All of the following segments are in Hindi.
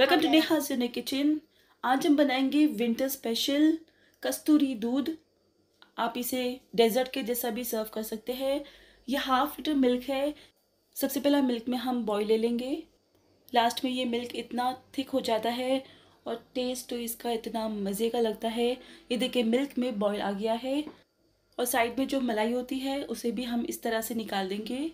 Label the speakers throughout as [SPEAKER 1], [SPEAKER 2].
[SPEAKER 1] welcome to Neha cine kitchen आज हम बनाएंगे विंटर स्पेशल कस्तूरी दूध आप इसे डेजर्ट के जैसा भी सर्व कर सकते हैं यह हाफ लीटर मिल्क है सबसे पहला मिल्क में हम बॉईल ले लेंगे लास्ट में ये मिल्क इतना थिक हो जाता है और टेस्ट तो इसका इतना मज़े का लगता है ये देखिए मिल्क में बॉईल आ गया है और साइड में जो मलाई होती है उसे भी हम इस तरह से निकाल देंगे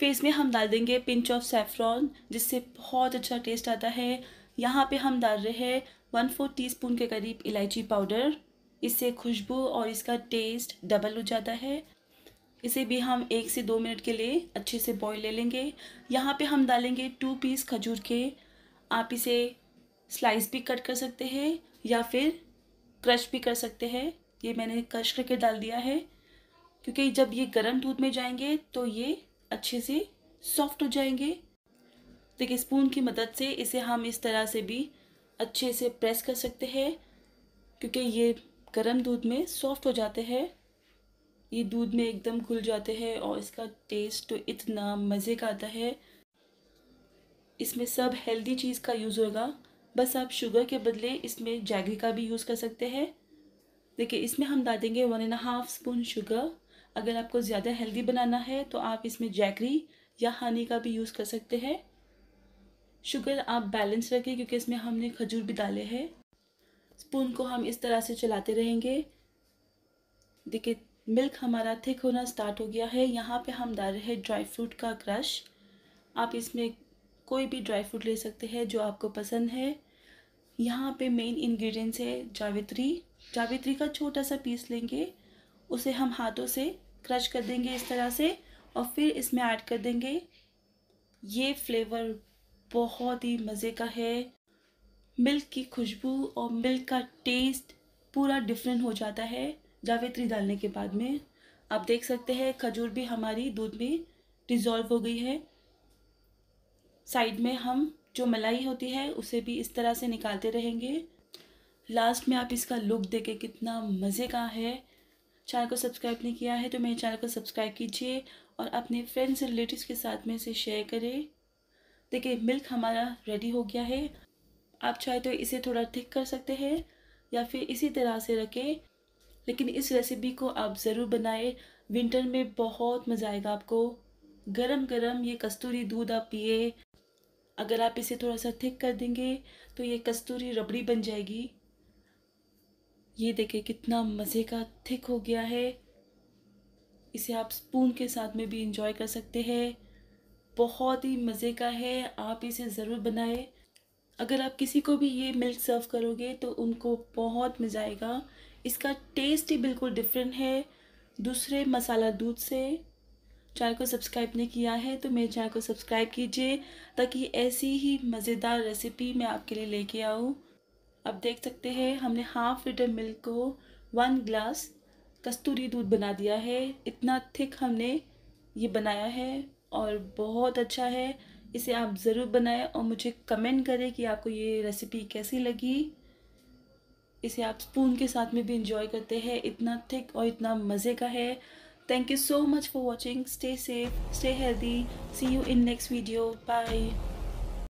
[SPEAKER 1] फेस में हम डाल देंगे पिंच ऑफ सेफ्रॉन जिससे बहुत अच्छा टेस्ट आता है यहाँ पे हम डाल रहे हैं वन फोर टीस्पून के करीब इलायची पाउडर इससे खुशबू और इसका टेस्ट डबल हो जाता है इसे भी हम एक से दो मिनट के लिए अच्छे से बॉईल ले लेंगे यहाँ पे हम डालेंगे टू पीस खजूर के आप इसे स्लाइस भी कट कर सकते हैं या फिर क्रश भी कर सकते हैं ये मैंने क्रश करके डाल दिया है क्योंकि जब ये गर्म दूध में जाएंगे तो ये अच्छे से सॉफ्ट हो जाएंगे देखिए स्पून की मदद से इसे हम इस तरह से भी अच्छे से प्रेस कर सकते हैं क्योंकि ये गर्म दूध में सॉफ्ट हो जाते हैं ये दूध में एकदम घुल जाते हैं और इसका टेस्ट तो इतना मज़े का आता है इसमें सब हेल्दी चीज़ का यूज़ होगा बस आप शुगर के बदले इसमें जैगरी का भी यूज़ कर सकते हैं देखिए इसमें हम डाल देंगे one and half spoon sugar अगर आपको ज़्यादा हेल्दी बनाना है तो आप इसमें जैकरी या हनी का भी यूज़ कर सकते हैं शुगर आप बैलेंस रखें क्योंकि इसमें हमने खजूर भी डाले हैं स्पून को हम इस तरह से चलाते रहेंगे देखिए मिल्क हमारा थिक होना स्टार्ट हो गया है यहाँ पे हम डाल रहे हैं ड्राई फ्रूट का क्रश आप इसमें कोई भी ड्राई फ्रूट ले सकते हैं जो आपको पसंद है यहाँ पे मेन इंग्रेडिएंट्स है जावित्री जावित्री का छोटा सा पीस लेंगे उसे हम हाथों से क्रश कर देंगे इस तरह से और फिर इसमें ऐड कर देंगे ये फ्लेवर बहुत ही मज़े का है मिल्क की खुशबू और मिल्क का टेस्ट पूरा डिफरेंट हो जाता है जावेत्री डालने के बाद में आप देख सकते हैं खजूर भी हमारी दूध में डिजॉल्व हो गई है साइड में हम जो मलाई होती है उसे भी इस तरह से निकालते रहेंगे लास्ट में आप इसका लुक देखें कितना मज़े का है चैनल को सब्सक्राइब नहीं किया है तो मेरे चैनल को सब्सक्राइब कीजिए और अपने फ्रेंड्स एंड रिलेटिव के साथ में इसे शेयर करें देखिए मिल्क हमारा रेडी हो गया है आप चाहे तो इसे थोड़ा थिक कर सकते हैं या फिर इसी तरह से रखें लेकिन इस रेसिपी को आप ज़रूर बनाएं विंटर में बहुत मज़ा आएगा आपको गरम गरम ये कस्तूरी दूध आप पिए अगर आप इसे थोड़ा सा थिक कर देंगे तो ये कस्तूरी रबड़ी बन जाएगी ये देखें कितना मज़े का थिक हो गया है इसे आप स्पून के साथ में भी इंजॉय कर सकते हैं बहुत ही मज़े का है आप इसे ज़रूर बनाएं अगर आप किसी को भी ये मिल्क सर्व करोगे तो उनको बहुत मज़ा आएगा इसका टेस्ट ही बिल्कुल डिफरेंट है दूसरे मसाला दूध से चैनल को सब्सक्राइब नहीं किया है तो मेरे चैनल को सब्सक्राइब कीजिए ताकि ऐसी ही मज़ेदार रेसिपी मैं आपके लिए लेके आऊँ अब देख सकते हैं हमने हाफ लीटर मिल्क को वन ग्लास कस्तूरी दूध बना दिया है इतना थिक हमने ये बनाया है और बहुत अच्छा है इसे आप ज़रूर बनाएं और मुझे कमेंट करें कि आपको ये रेसिपी कैसी लगी इसे आप स्पून के साथ में भी इंजॉय करते हैं इतना थिक और इतना मज़े का है thank you so much for watching stay safe stay healthy see you in next video bye